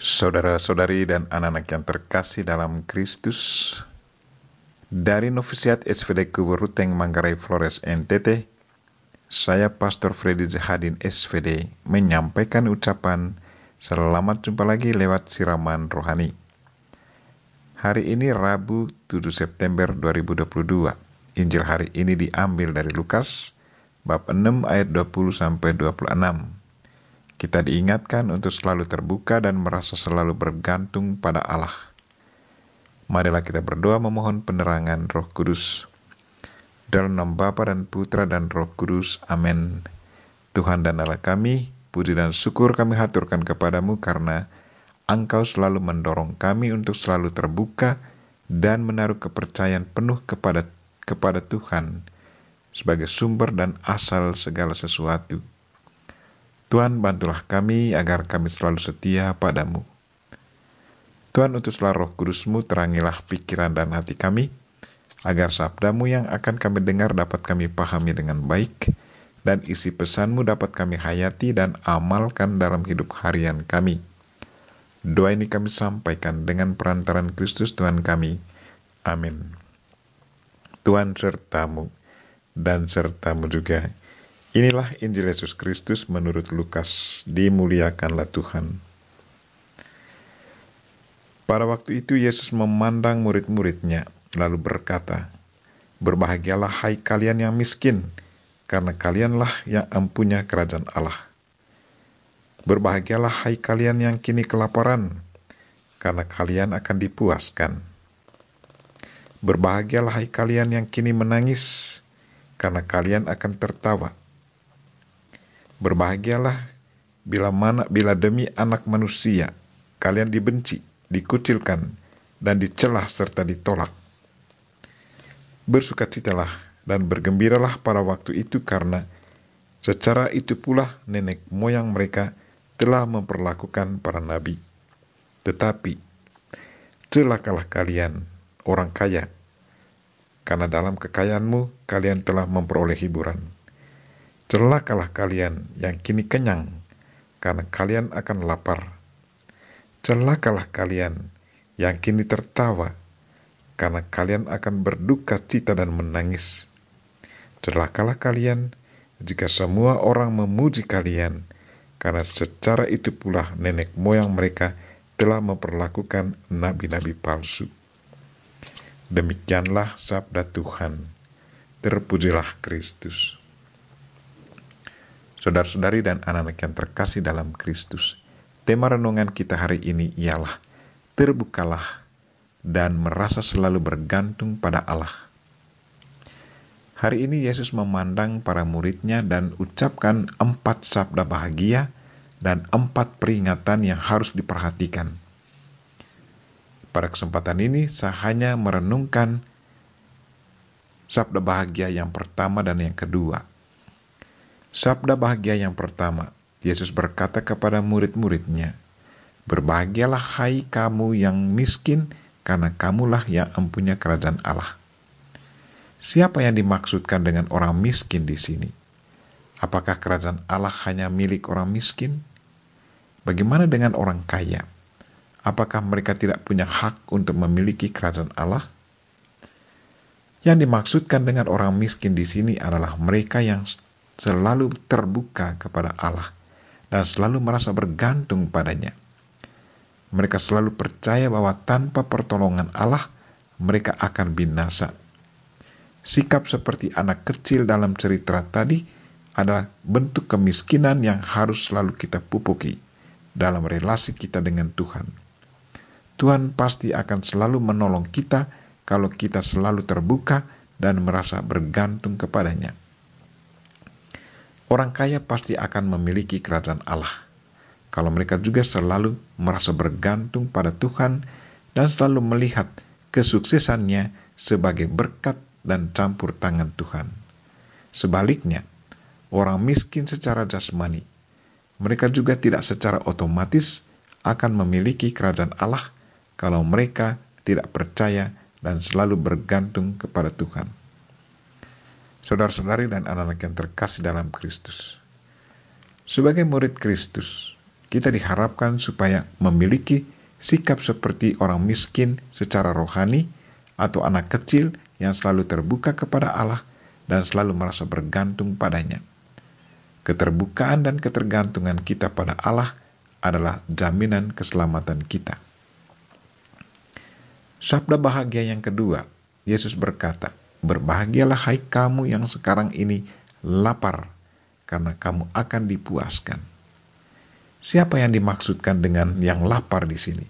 Saudara-saudari dan anak-anak yang terkasih dalam Kristus, dari Novisiat SVD Kuburuteng Manggarai Flores NTT, saya Pastor Freddy Zahadin SVD menyampaikan ucapan selamat jumpa lagi lewat siraman rohani. Hari ini Rabu 7 September 2022. Injil hari ini diambil dari Lukas bab 6 ayat 20 sampai 26 kita diingatkan untuk selalu terbuka dan merasa selalu bergantung pada Allah. Marilah kita berdoa memohon penerangan Roh Kudus. Dalam nama Bapa dan Putra dan Roh Kudus. Amin. Tuhan dan Allah kami, puji dan syukur kami haturkan kepadamu karena Engkau selalu mendorong kami untuk selalu terbuka dan menaruh kepercayaan penuh kepada kepada Tuhan sebagai sumber dan asal segala sesuatu. Tuhan bantulah kami agar kami selalu setia padamu. Tuhan utuslah roh kudusmu terangilah pikiran dan hati kami, agar sabdamu yang akan kami dengar dapat kami pahami dengan baik, dan isi pesanmu dapat kami hayati dan amalkan dalam hidup harian kami. Doa ini kami sampaikan dengan perantaran Kristus Tuhan kami. Amin. Tuhan sertamu dan sertamu juga. Inilah Injil Yesus Kristus menurut Lukas, dimuliakanlah Tuhan. Pada waktu itu Yesus memandang murid-muridnya, lalu berkata, Berbahagialah hai kalian yang miskin, karena kalianlah yang empunya kerajaan Allah. Berbahagialah hai kalian yang kini kelaparan, karena kalian akan dipuaskan. Berbahagialah hai kalian yang kini menangis, karena kalian akan tertawa Berbahagialah bila mana bila demi anak manusia kalian dibenci, dikucilkan, dan dicelah serta ditolak. Bersukacitalah dan bergembiralah pada waktu itu karena secara itu pula nenek moyang mereka telah memperlakukan para nabi. Tetapi celakalah kalian orang kaya karena dalam kekayaanmu kalian telah memperoleh hiburan. Celakalah kalian yang kini kenyang, karena kalian akan lapar. Celakalah kalian yang kini tertawa, karena kalian akan berduka cita dan menangis. Celakalah kalian jika semua orang memuji kalian, karena secara itu pula nenek moyang mereka telah memperlakukan nabi-nabi palsu. Demikianlah sabda Tuhan. Terpujilah Kristus. Saudara-saudari dan anak-anak yang terkasih dalam Kristus, tema renungan kita hari ini ialah terbukalah dan merasa selalu bergantung pada Allah. Hari ini Yesus memandang para muridnya dan ucapkan empat sabda bahagia dan empat peringatan yang harus diperhatikan. Pada kesempatan ini, saya hanya merenungkan sabda bahagia yang pertama dan yang kedua. Sabda bahagia yang pertama, Yesus berkata kepada murid-muridnya, Berbahagialah hai kamu yang miskin, karena kamulah yang empunya kerajaan Allah. Siapa yang dimaksudkan dengan orang miskin di sini? Apakah kerajaan Allah hanya milik orang miskin? Bagaimana dengan orang kaya? Apakah mereka tidak punya hak untuk memiliki kerajaan Allah? Yang dimaksudkan dengan orang miskin di sini adalah mereka yang selalu terbuka kepada Allah dan selalu merasa bergantung padanya. Mereka selalu percaya bahwa tanpa pertolongan Allah, mereka akan binasa. Sikap seperti anak kecil dalam cerita tadi adalah bentuk kemiskinan yang harus selalu kita pupuki dalam relasi kita dengan Tuhan. Tuhan pasti akan selalu menolong kita kalau kita selalu terbuka dan merasa bergantung kepadanya. Orang kaya pasti akan memiliki kerajaan Allah. Kalau mereka juga selalu merasa bergantung pada Tuhan dan selalu melihat kesuksesannya sebagai berkat dan campur tangan Tuhan. Sebaliknya, orang miskin secara jasmani, mereka juga tidak secara otomatis akan memiliki kerajaan Allah kalau mereka tidak percaya dan selalu bergantung kepada Tuhan saudara-saudari dan anak-anak yang terkasih dalam Kristus. Sebagai murid Kristus, kita diharapkan supaya memiliki sikap seperti orang miskin secara rohani atau anak kecil yang selalu terbuka kepada Allah dan selalu merasa bergantung padanya. Keterbukaan dan ketergantungan kita pada Allah adalah jaminan keselamatan kita. Sabda bahagia yang kedua, Yesus berkata, Berbahagialah hai kamu yang sekarang ini lapar, karena kamu akan dipuaskan. Siapa yang dimaksudkan dengan yang lapar di sini?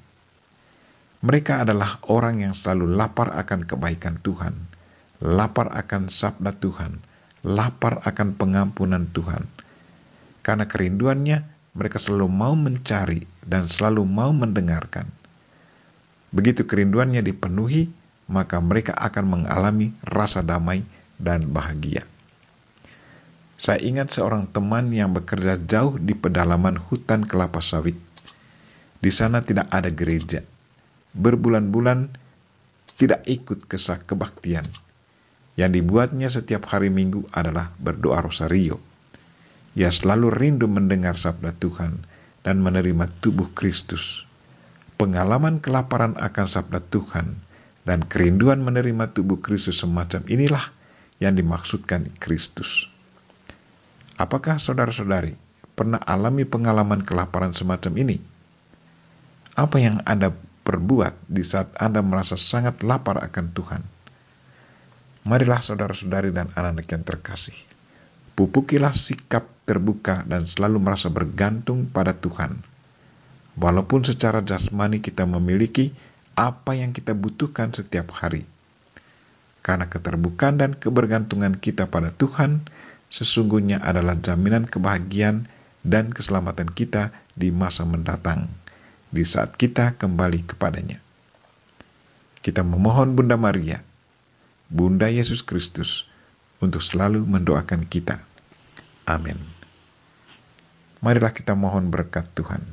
Mereka adalah orang yang selalu lapar akan kebaikan Tuhan, lapar akan sabda Tuhan, lapar akan pengampunan Tuhan. Karena kerinduannya, mereka selalu mau mencari dan selalu mau mendengarkan. Begitu kerinduannya dipenuhi, maka mereka akan mengalami rasa damai dan bahagia. Saya ingat seorang teman yang bekerja jauh di pedalaman hutan kelapa sawit. Di sana tidak ada gereja. Berbulan-bulan tidak ikut kesah kebaktian. Yang dibuatnya setiap hari minggu adalah berdoa rosario. Ia selalu rindu mendengar sabda Tuhan dan menerima tubuh Kristus. Pengalaman kelaparan akan sabda Tuhan dan kerinduan menerima tubuh Kristus semacam inilah yang dimaksudkan Kristus. Apakah saudara-saudari pernah alami pengalaman kelaparan semacam ini? Apa yang Anda perbuat di saat Anda merasa sangat lapar akan Tuhan? Marilah saudara-saudari dan anak-anak yang terkasih. Pupukilah sikap terbuka dan selalu merasa bergantung pada Tuhan. Walaupun secara jasmani kita memiliki apa yang kita butuhkan setiap hari. Karena keterbukaan dan kebergantungan kita pada Tuhan sesungguhnya adalah jaminan kebahagiaan dan keselamatan kita di masa mendatang, di saat kita kembali kepadanya. Kita memohon Bunda Maria, Bunda Yesus Kristus, untuk selalu mendoakan kita. Amin. Marilah kita mohon berkat Tuhan.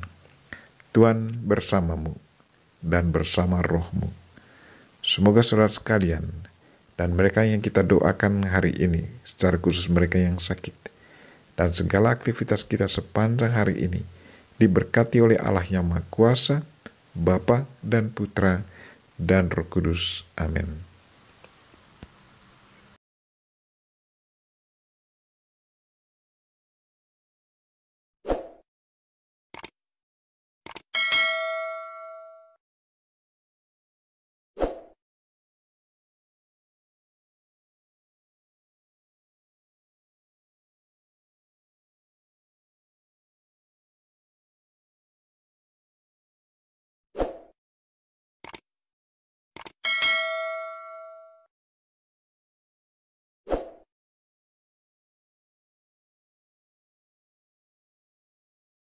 Tuhan bersamamu dan bersama rohmu. Semoga surat sekalian dan mereka yang kita doakan hari ini, secara khusus mereka yang sakit, dan segala aktivitas kita sepanjang hari ini, diberkati oleh Allah yang Maha Kuasa, Bapa dan Putra, dan Roh Kudus. Amin.